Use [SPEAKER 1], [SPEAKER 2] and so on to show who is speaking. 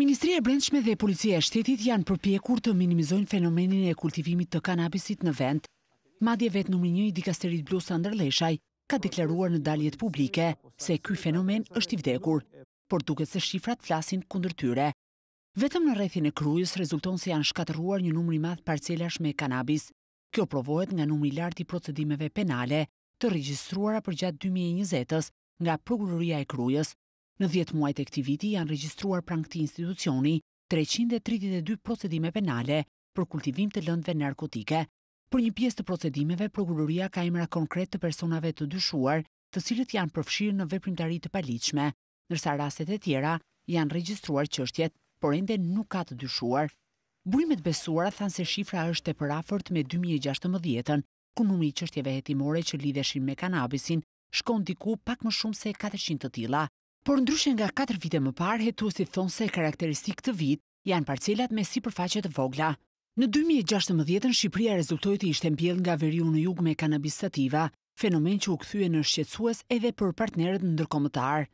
[SPEAKER 1] Ministria e Brendshme dhe Policia e Shtetit janë përpjekur të minimizojnë fenomenin e kultivimit të kanabisit në vend. Madje vetë nëmri një i dikasterit blu së ndërleshaj ka deklaruar në daljet publike se kuj fenomen është i vdekur, por duket se shifrat flasin kundër tyre. Vetëm në rethin e krujës rezulton se janë shkateruar një numri madhë parcelash me kanabis. Kjo provohet nga numri larti procedimeve penale të registruara për gjatë 2020-ës nga Prokuroria e Krujës, Në 10 muajt e këti viti janë registruar pranë këti institucioni 332 procedime penale për kultivim të lëndve narkotike. Për një pjesë të procedimeve, prokuroria ka emra konkret të personave të dyshuar të cilët janë përfshirë në veprimtari të palichme, nërsa raset e tjera janë registruar qështjet, por ende nuk ka të dyshuar. Burimet besuara thanë se shifra është e përafort me 2016-ën, ku nëmi qështjeve jetimore që lidheshin me kanabisin, shkon diku pak më shumë se 400 të tila. Por ndryshen nga 4 vite më parë, si thonë se karakteristik të vit janë parcelat me si përfaqet vogla. Në 2016, Shqipria rezultoj të ishte mbjell nga veriu në jug me kanabis sativa, fenomen që u këthyë në shqetsues edhe për partnerët në ndërkomëtarë.